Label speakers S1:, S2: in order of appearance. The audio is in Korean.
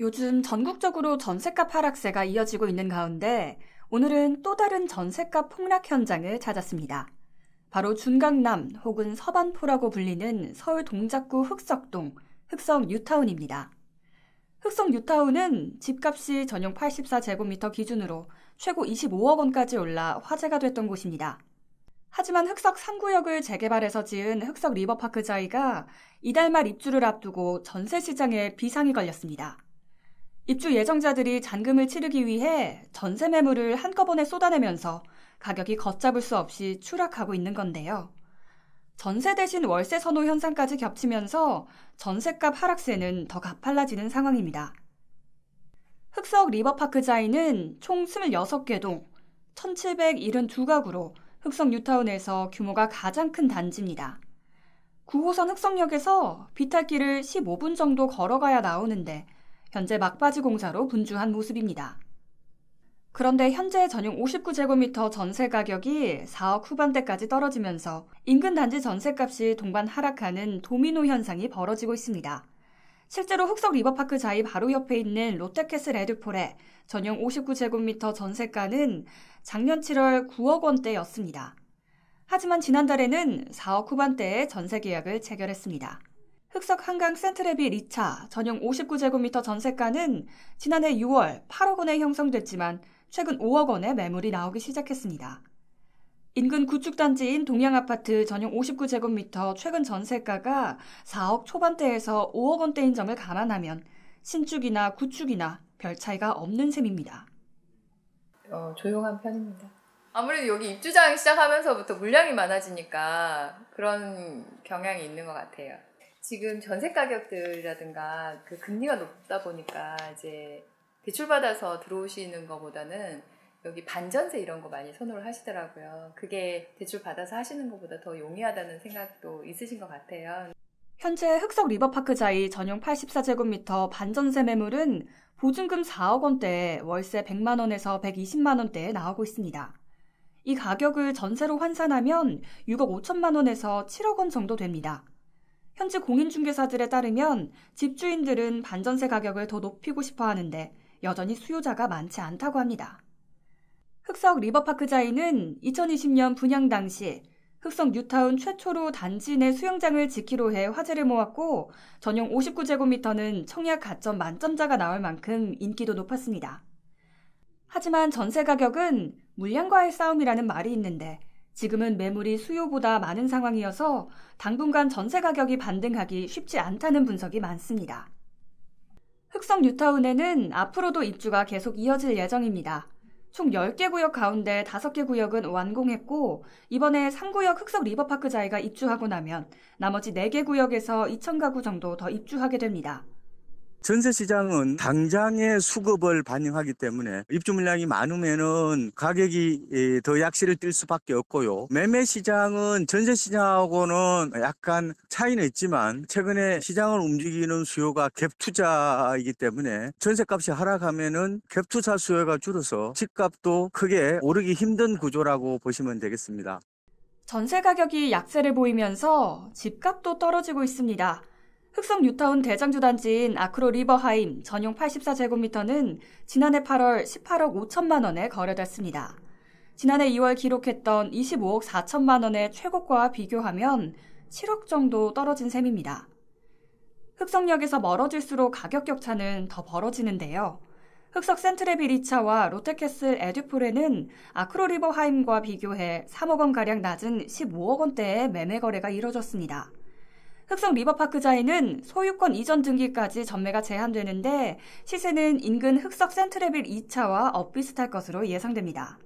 S1: 요즘 전국적으로 전셋값 하락세가 이어지고 있는 가운데 오늘은 또 다른 전셋값 폭락 현장을 찾았습니다. 바로 중강남 혹은 서반포라고 불리는 서울 동작구 흑석동, 흑석 뉴타운입니다. 흑석 뉴타운은 집값이 전용 84제곱미터 기준으로 최고 25억 원까지 올라 화제가 됐던 곳입니다. 하지만 흑석 3구역을 재개발해서 지은 흑석 리버파크 자이가 이달 말 입주를 앞두고 전세 시장에 비상이 걸렸습니다. 입주 예정자들이 잔금을 치르기 위해 전세 매물을 한꺼번에 쏟아내면서 가격이 걷잡을 수 없이 추락하고 있는 건데요. 전세 대신 월세 선호 현상까지 겹치면서 전세값 하락세는 더 가팔라지는 상황입니다. 흑석 리버파크 자이는 총 26개 동, 1772가구로 흑석 뉴타운에서 규모가 가장 큰 단지입니다. 9호선 흑석역에서 비탈길을 15분 정도 걸어가야 나오는데 현재 막바지 공사로 분주한 모습입니다. 그런데 현재 전용 59제곱미터 전세 가격이 4억 후반대까지 떨어지면서 인근 단지 전세값이 동반 하락하는 도미노 현상이 벌어지고 있습니다. 실제로 흑석 리버파크 자이 바로 옆에 있는 롯데캐슬 에듀폴의 전용 59제곱미터 전세가는 작년 7월 9억 원대였습니다. 하지만 지난달에는 4억 후반대의 전세 계약을 체결했습니다. 흑석 한강 센트레빌 2차 전용 59제곱미터 전세가는 지난해 6월 8억 원에 형성됐지만 최근 5억 원의 매물이 나오기 시작했습니다. 인근 구축단지인 동양아파트 전용 59제곱미터 최근 전세가가 4억 초반대에서 5억 원대인 점을 감안하면 신축이나 구축이나 별 차이가 없는 셈입니다. 어, 조용한 편입니다. 아무래도 여기 입주장 시작하면서부터 물량이 많아지니까 그런 경향이 있는 것 같아요. 지금 전세 가격들이라든가 그 금리가 높다 보니까 이제 대출받아서 들어오시는 것보다는 여기 반전세 이런 거 많이 선호를 하시더라고요. 그게 대출받아서 하시는 것보다 더 용이하다는 생각도 있으신 것 같아요. 현재 흑석 리버파크 자이 전용 84제곱미터 반전세 매물은 보증금 4억 원대에 월세 100만 원에서 120만 원대에 나오고 있습니다. 이 가격을 전세로 환산하면 6억 5천만 원에서 7억 원 정도 됩니다. 현재 공인중개사들에 따르면 집주인들은 반전세 가격을 더 높이고 싶어 하는데 여전히 수요자가 많지 않다고 합니다. 흑석 리버파크자인은 2020년 분양 당시 흑석 뉴타운 최초로 단지 내 수영장을 짓기로 해 화제를 모았고 전용 59제곱미터는 청약 가점 만점자가 나올 만큼 인기도 높았습니다. 하지만 전세 가격은 물량과의 싸움이라는 말이 있는데 지금은 매물이 수요보다 많은 상황이어서 당분간 전세 가격이 반등하기 쉽지 않다는 분석이 많습니다. 흑성 뉴타운에는 앞으로도 입주가 계속 이어질 예정입니다. 총 10개 구역 가운데 5개 구역은 완공했고 이번에 3구역 흑석 리버파크 자이가 입주하고 나면 나머지 4개 구역에서 2,000가구 정도 더 입주하게 됩니다. 전세 시장은 당장의 수급을 반영하기 때문에 입주 물량이 많으면은 가격이 예, 더 약세를 띨 수밖에 없고요. 매매 시장은 전세 시장하고는 약간 차이는 있지만 최근에 시장을 움직이는 수요가 갭 투자이기 때문에 전세값이 하락하면은 갭 투자 수요가 줄어서 집값도 크게 오르기 힘든 구조라고 보시면 되겠습니다. 전세 가격이 약세를 보이면서 집값도 떨어지고 있습니다. 흑성 뉴타운 대장주 단지인 아크로 리버하임 전용 84제곱미터는 지난해 8월 18억 5천만 원에 거래됐습니다. 지난해 2월 기록했던 25억 4천만 원의 최고가와 비교하면 7억 정도 떨어진 셈입니다. 흑석역에서 멀어질수록 가격 격차는 더 벌어지는데요. 흑석 센트레빌 2차와 롯데캐슬 에듀폴에는 아크로리버하임과 비교해 3억 원가량 낮은 15억 원대의 매매 거래가 이뤄졌습니다. 흑성 리버파크 자에는 소유권 이전 등기까지 전매가 제한되는데 시세는 인근 흑석 센트레빌 2차와 엇비슷할 것으로 예상됩니다.